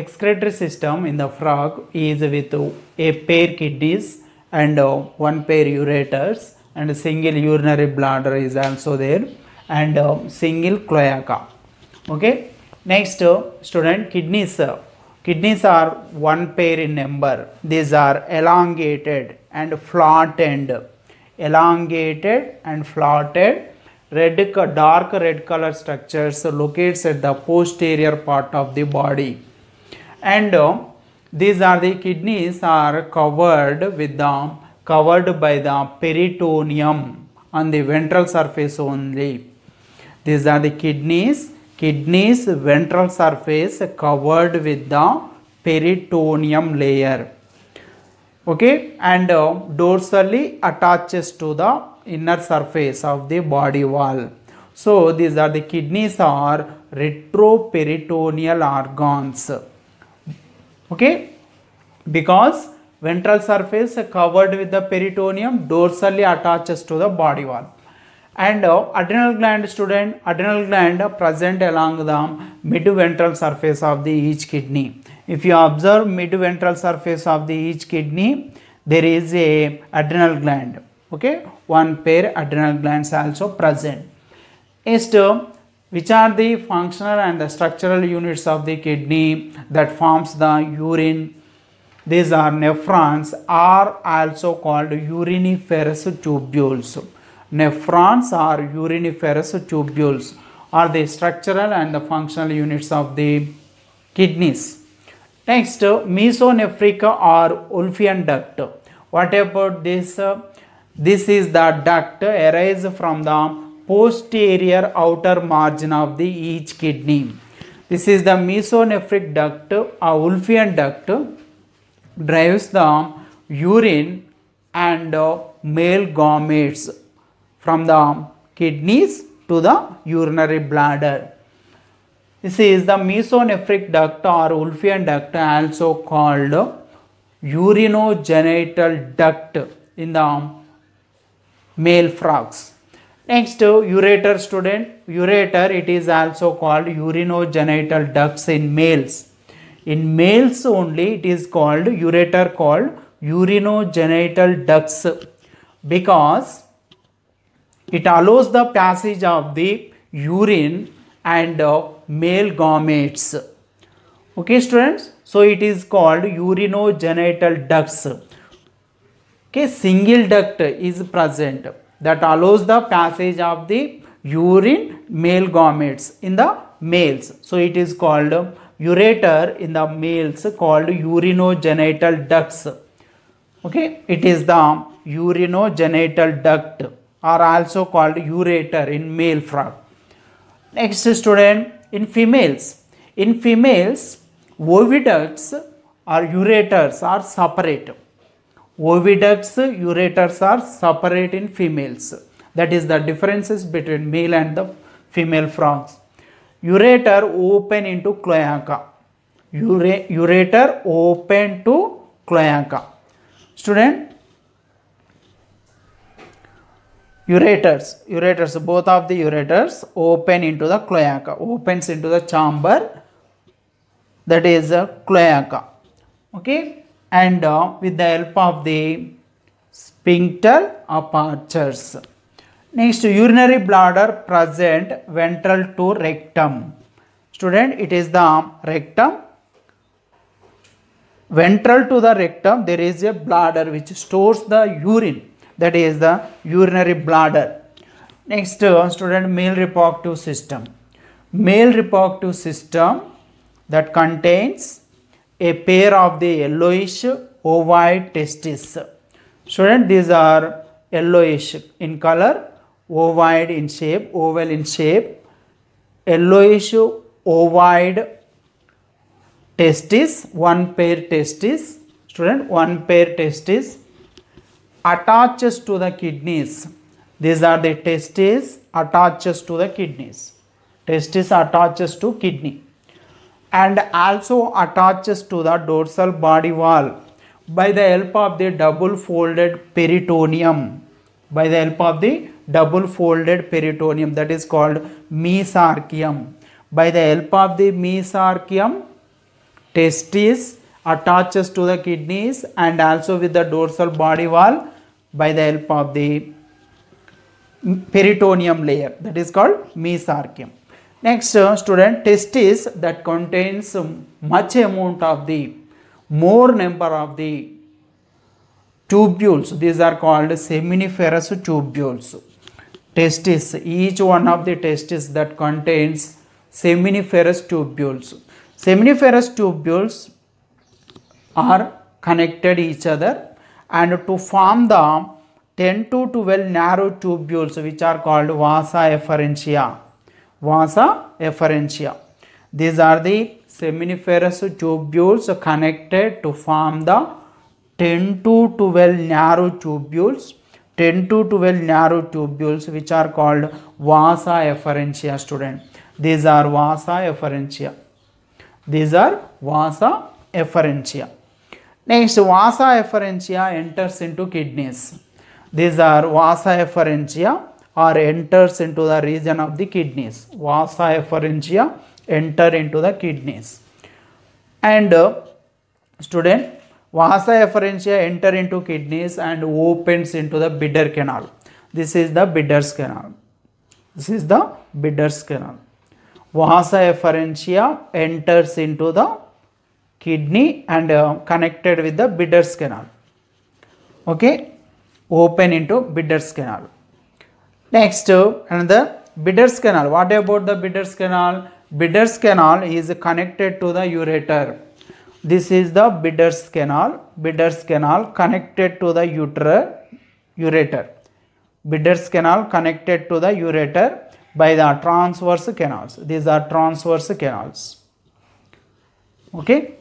excretory system in the frog is with a pair kidneys and uh, one pair ureters and single urinary bladder is also there and uh, single cloaca okay next uh, student kidneys kidneys are one pair in number these are elongated and flattened elongated and flattened red dark red color structures locates at the posterior part of the body and uh, these are the kidneys are covered with the covered by the peritoneum on the ventral surface only these are the kidneys kidneys ventral surface covered with the peritoneum layer okay and uh, dorsally attaches to the inner surface of the body wall so these are the kidneys are retroperitoneal organs okay because ventral surface covered with the peritoneum dorsally attaches to the body wall and uh, adrenal gland student adrenal gland present along the midventral surface of the each kidney if you observe midventral surface of the each kidney there is a adrenal gland okay one pair adrenal glands also present next which are the functional and the structural units of the kidney that forms the urine. These are nephrons are also called uriniferous tubules. Nephrons are uriniferous tubules are the structural and the functional units of the kidneys. Next, mesonephric or Wolffian duct. What about this? This is the duct arises from the posterior outer margin of the each kidney. This is the mesonephric duct or Wolffian duct drives the urine and uh, male gametes from the kidneys to the urinary bladder. This is the mesonephric duct or Wolffian duct also called urinogenital duct in the male frogs. Next, ureter student, ureter it is also called urinogenital ducts in males. In males only it is called ureter called urinogenital ducts because it allows the passage of the urine and uh, male gametes. Okay students, so it is called urinogenital ducts. Okay, single duct is present that allows the passage of the urine male gametes in the males. So it is called ureter in the males called urinogenital ducts. Okay, it is the urinogenital duct are also called ureter in male frog. Next student, in females, in females, oviducts or ureters are separate. Oviducts, ureters are separate in females. That is the differences between male and the female frogs. Ureter open into cloaca. Ure ureter open to cloaca. Student, ureters, ureters, both of the ureters open into the cloaca, opens into the chamber that is a uh, cloaca. Okay and uh, with the help of the sphincter apertures. Next, urinary bladder present ventral to rectum. Student, it is the rectum. Ventral to the rectum, there is a bladder which stores the urine. That is the urinary bladder. Next, uh, student, male reproductive system. Male reproductive system that contains a pair of the yellowish ovoid testes. Student, these are yellowish in color, ovoid in shape, oval in shape, yellowish ovoid testis, one pair testis, student, one pair testis attaches to the kidneys. These are the testes attaches to the kidneys. Testis attaches to kidney and also attaches to the dorsal body wall by the help of the double folded peritoneum by the help of the double folded peritoneum that is called mesarchium by the help of the mesarchium testes attaches to the kidneys and also with the dorsal body wall by the help of the peritoneum layer that is called mesarchium Next uh, student testis that contains much amount of the more number of the tubules these are called seminiferous tubules testis each one of the testis that contains seminiferous tubules seminiferous tubules are connected each other and to form the 10 to 12 narrow tubules which are called vasa efferentia vasa efferentia. These are the seminiferous tubules connected to form the 10 to 12 narrow tubules 10 to 12 narrow tubules which are called vasa efferentia student these are vasa efferentia these are vasa efferentia next vasa efferentia enters into kidneys these are vasa efferentia or enters into the region of the kidneys. Vasa efferentia enter into the kidneys. And uh, student, vasa efferentia enter into kidneys and opens into the bidder canal. This is the bidder's canal. This is the bidder's canal. Vasa efferentia enters into the kidney and uh, connected with the bidder's canal. Okay, open into bidder's canal. Next, another bidder's canal. What about the bidder's canal? Bidder's canal is connected to the ureter. This is the bidder's canal. Bidder's canal connected to the uter, ureter. Bidder's canal connected to the ureter by the transverse canals. These are transverse canals. Okay.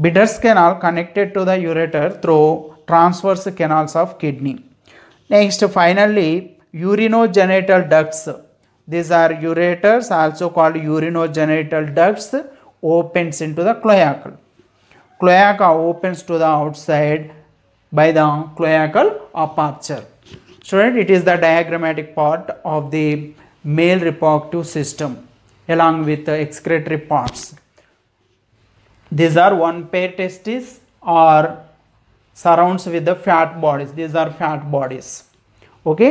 Bidder's canal connected to the ureter through transverse canals of kidney. Next, finally, urinogenital ducts. These are ureters, also called urinogenital ducts, opens into the cloacal. Cloaca opens to the outside by the cloacal aperture. Student, it is the diagrammatic part of the male reproductive system along with the excretory parts. These are one pair testes or surrounds with the fat bodies these are fat bodies okay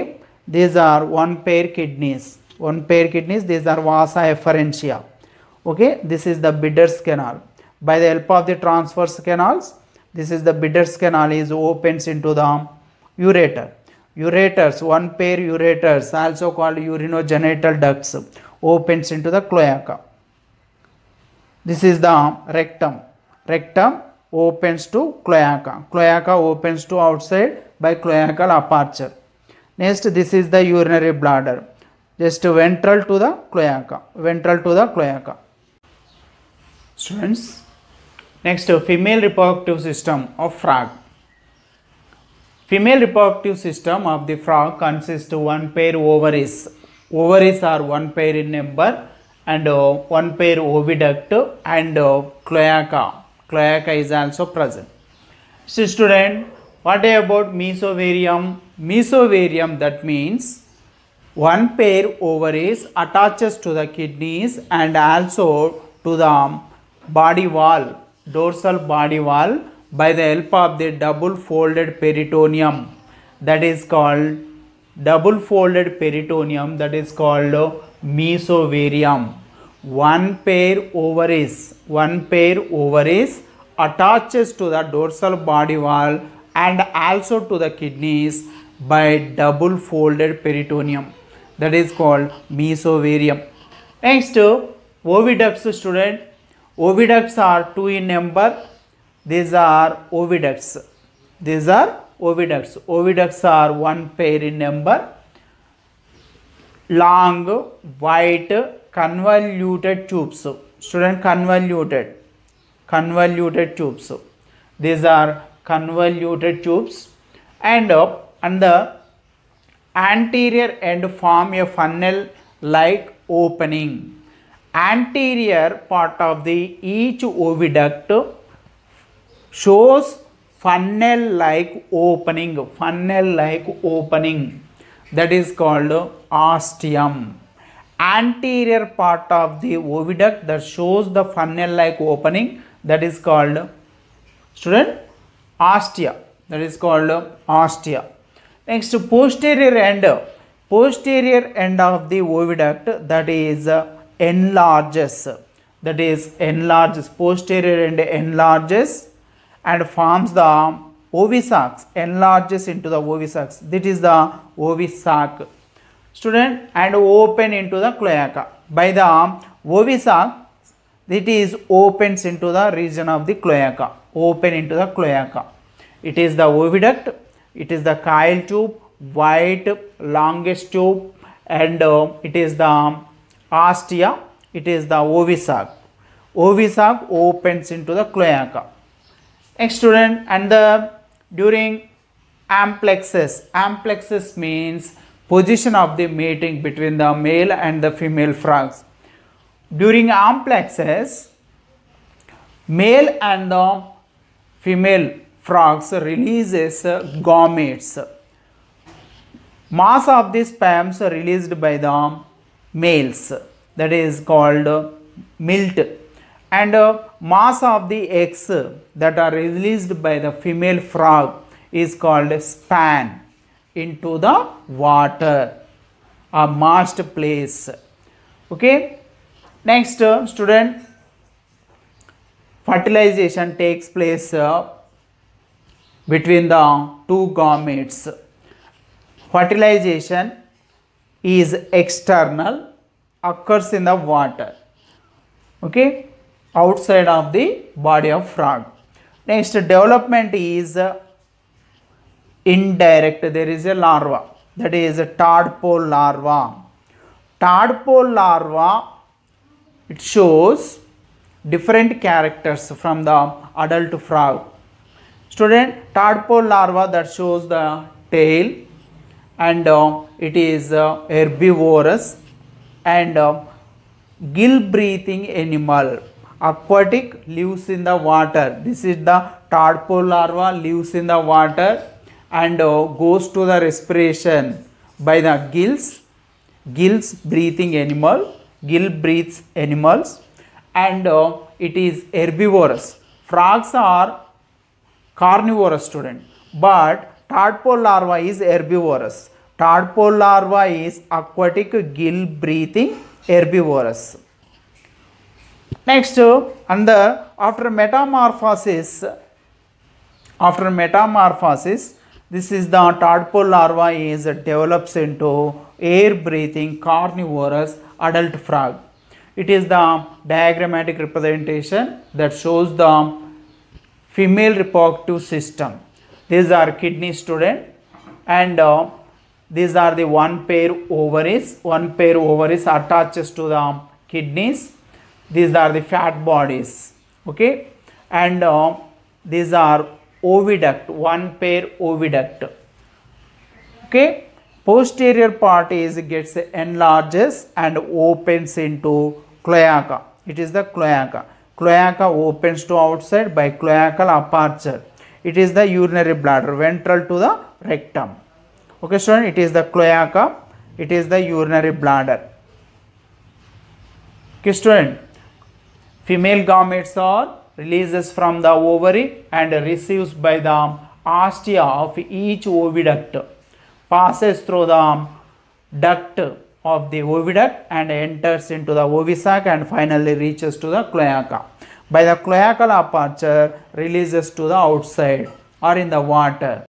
these are one pair kidneys one pair kidneys these are vasa efferentia okay this is the bidder's canal by the help of the transverse canals this is the bidder's canal is opens into the ureter ureters one pair ureters also called urinogenital ducts opens into the cloaca this is the rectum rectum opens to cloaca. Cloaca opens to outside by cloacal aperture. Next, this is the urinary bladder. Just ventral to the cloaca. Ventral to the cloaca. Students, next female reproductive system of frog. Female reproductive system of the frog consists of one pair ovaries. Ovaries are one pair in number and uh, one pair oviduct and uh, cloaca cloaca is also present. So student, what about mesovarium? Mesovarium that means one pair ovaries attaches to the kidneys and also to the body wall, dorsal body wall by the help of the double folded peritoneum that is called double folded peritoneum that is called mesovarium one pair ovaries one pair ovaries attaches to the dorsal body wall and also to the kidneys by double folded peritoneum that is called mesovarium next oviducts student oviducts are two in number these are oviducts these are oviducts oviducts are one pair in number long white convoluted tubes student convoluted convoluted tubes these are convoluted tubes and uh, and the anterior end form a funnel like opening anterior part of the each oviduct shows funnel like opening funnel like opening that is called ostium anterior part of the oviduct that shows the funnel like opening that is called student ostia that is called ostia next posterior end posterior end of the oviduct that is enlarges that is enlarges posterior end enlarges and forms the ovisacs enlarges into the ovisacs that is the ovisac student and open into the cloaca. By the ovisac, it is opens into the region of the cloaca, open into the cloaca. It is the oviduct, it is the chyle tube, white, longest tube and uh, it is the ostia. it is the ovisac. Ovisac opens into the cloaca. Next student and the during amplexus. Amplexus means position of the mating between the male and the female frogs. During amplexus, male and the female frogs releases gametes. Mass of the sperms released by the males that is called milt and uh, mass of the eggs that are released by the female frog is called span into the water, a must place. Okay. Next, uh, student, fertilization takes place uh, between the two gametes. Fertilization is external, occurs in the water. Okay outside of the body of frog. Next development is uh, indirect there is a larva that is a tadpole larva tadpole larva it shows different characters from the adult frog student tadpole larva that shows the tail and uh, it is uh, herbivorous and uh, gill breathing animal aquatic lives in the water this is the tadpole larva lives in the water and uh, goes to the respiration by the gills, gills breathing animal, gill breathes animals and uh, it is herbivorous. Frogs are carnivorous student but tadpole larva is herbivorous. Tadpole larva is aquatic gill breathing herbivorous. Next, uh, and the, after metamorphosis, after metamorphosis, this is the tadpole larva is develops into air breathing carnivorous adult frog. It is the diagrammatic representation that shows the female reproductive system. These are kidney student and uh, these are the one pair ovaries. One pair ovaries attaches to the kidneys. These are the fat bodies. Okay. And uh, these are oviduct, one pair oviduct. Okay, posterior part is gets enlarges and opens into cloaca. It is the cloaca. Cloaca opens to outside by cloacal aperture. It is the urinary bladder ventral to the rectum. Okay, student, it is the cloaca. It is the urinary bladder. Okay, student, female gametes are releases from the ovary and receives by the ostia of each oviduct, passes through the duct of the oviduct and enters into the ovisac and finally reaches to the cloaca. By the cloacal aperture releases to the outside or in the water.